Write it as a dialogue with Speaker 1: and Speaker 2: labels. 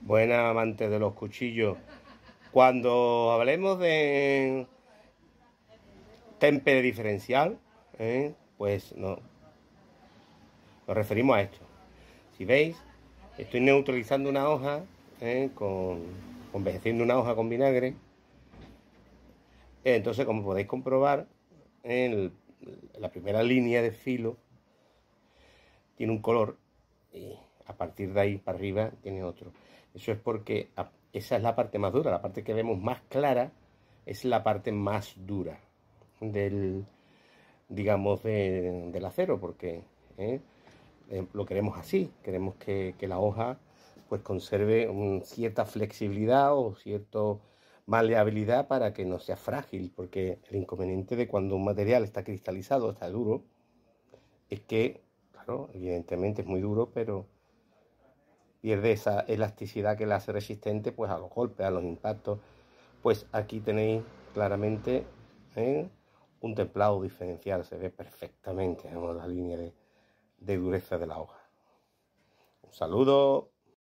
Speaker 1: Buenas amantes de los cuchillos. Cuando hablemos de temper diferencial, ¿eh? pues no. Nos referimos a esto. Si veis, estoy neutralizando una hoja, ¿eh? con, envejeciendo una hoja con vinagre. Entonces, como podéis comprobar, la primera línea de filo tiene un color a partir de ahí para arriba tiene otro. Eso es porque esa es la parte más dura, la parte que vemos más clara es la parte más dura del, digamos, del acero, porque ¿eh? Eh, lo queremos así, queremos que, la hoja pues conserve cierta flexibilidad o cierta maleabilidad para que no sea frágil, porque el inconveniente de cuando un material está cristalizado, está duro, es que, claro, evidentemente es muy duro, pero pierde esa elasticidad que la hace resistente pues a los golpes, a los impactos. Pues aquí tenéis claramente ¿eh? un templado diferencial, se ve perfectamente ¿eh? la línea de dureza de la hoja. Un saludo.